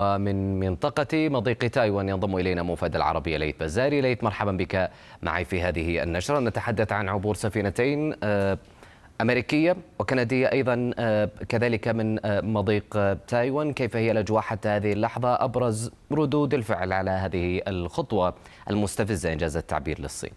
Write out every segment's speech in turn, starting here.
ومن منطقة مضيق تايوان ينضم إلينا موفد العربي ليث بزاري ليث مرحبا بك معي في هذه النشرة نتحدث عن عبور سفينتين آه، أمريكية وكندية أيضا آه، كذلك من آه، مضيق تايوان كيف هي الأجواء حتى هذه اللحظة أبرز ردود الفعل على هذه الخطوة المستفزة إنجاز التعبير للصين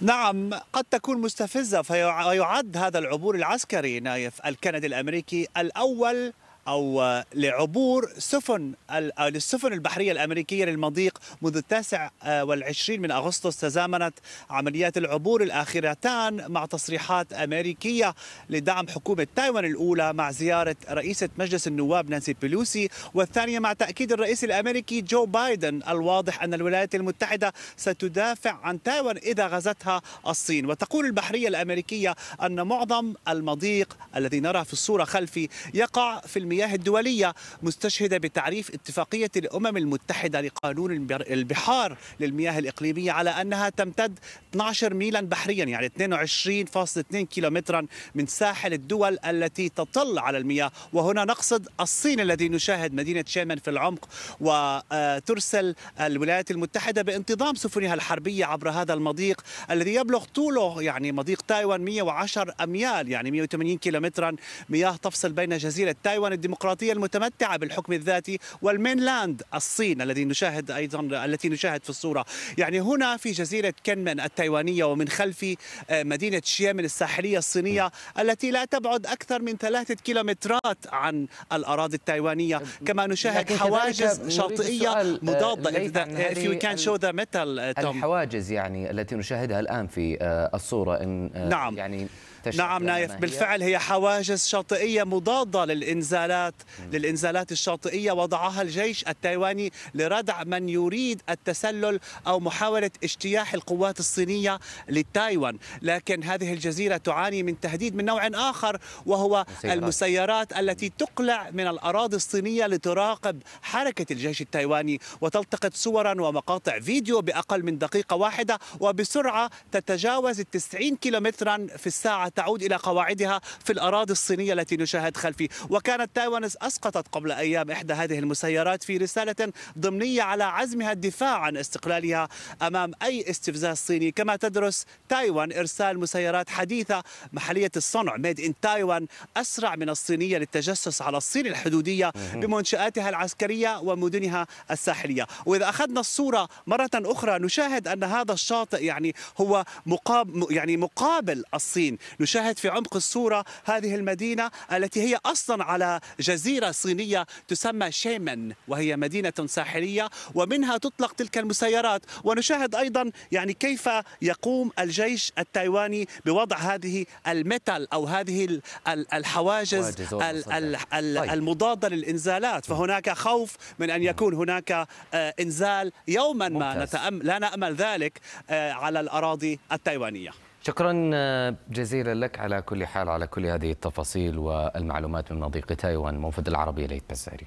نعم قد تكون مستفزة فيعد هذا العبور العسكري نايف الكندي الأمريكي الأول او لعبور سفن السفن آه، البحريه الامريكيه للمضيق منذ التاسع آه، والعشرين من اغسطس تزامنت عمليات العبور الاخرتان مع تصريحات امريكيه لدعم حكومه تايوان الاولى مع زياره رئيسه مجلس النواب نانسي بيلوسي والثانيه مع تاكيد الرئيس الامريكي جو بايدن الواضح ان الولايات المتحده ستدافع عن تايوان اذا غزتها الصين وتقول البحريه الامريكيه ان معظم المضيق الذي نرى في الصوره خلفي يقع في المياه المياه الدولية مستشهدة بتعريف اتفاقية الأمم المتحدة لقانون البحار للمياه الإقليمية على أنها تمتد 12 ميلا بحريا يعني 22.2 كيلومترا من ساحل الدول التي تطل على المياه وهنا نقصد الصين الذي نشاهد مدينة شيمن في العمق وترسل آه، الولايات المتحدة بانتظام سفنها الحربية عبر هذا المضيق الذي يبلغ طوله يعني مضيق تايوان 110 أميال يعني 180 كيلومترا مياه تفصل بين جزيرة تايوان الديمقراطية المتمتعة بالحكم الذاتي والمينلاند الصين الذي نشاهد أيضا التي نشاهد في الصورة يعني هنا في جزيرة كنمن التايوانية ومن خلف آه، مدينة شيامن الساحلية الصينية التي لا تبعد أكثر من ثلاثة كيلومترات عن الأراضي التايوانية كما نشاهد حواجز شاطئية آه، مضادة if you can show the metal آه، الحواجز يعني التي نشاهدها الآن في الصورة إن نعم يعني تشتكي نعم نايف هي. بالفعل هي حواجز شاطئية مضادة للإنزالات م. للإنزالات الشاطئية وضعها الجيش التايواني لردع من يريد التسلل أو محاولة اجتياح القوات الصينية لتايوان لكن هذه الجزيرة تعاني من تهديد من نوع آخر وهو مسيرات. المسيرات التي تقلع من الأراضي الصينية لتراقب حركة الجيش التايواني وتلتقط صورا ومقاطع فيديو بأقل من دقيقة واحدة وبسرعة تتجاوز 90 كيلومترا في الساعة تعود إلى قواعدها في الأراضي الصينية التي نشاهد خلفي وكانت تايوان أسقطت قبل أيام إحدى هذه المسيرات في رسالة ضمنية على عزمها الدفاع عن استقلالها أمام أي استفزاز صيني كما تدرس تايوان إرسال مسيرات حديثة محلية الصنع ميد إن تايوان أسرع من الصينية للتجسس على الصين الحدودية بمنشآتها العسكرية ومدنها الساحلية وإذا أخذنا الصورة مرة أخرى نشاهد أن هذا الشاطئ يعني هو مقابل يعني مقابل الصين نشاهد في عمق الصورة هذه المدينة التي هي أصلا على جزيرة صينية تسمى شيمن وهي مدينة ساحلية ومنها تطلق تلك المسيرات ونشاهد أيضا يعني كيف يقوم الجيش التايواني بوضع هذه الميتال أو هذه الحواجز طيب. المضادة للإنزالات فهناك خوف من أن يكون هناك آه، إنزال يوما ما لا نأمل ذلك آه، على الأراضي التايوانية شكرا جزيلا لك على كل حال على كل هذه التفاصيل والمعلومات من مضيق تايوان منفذ العربي ليت بزاري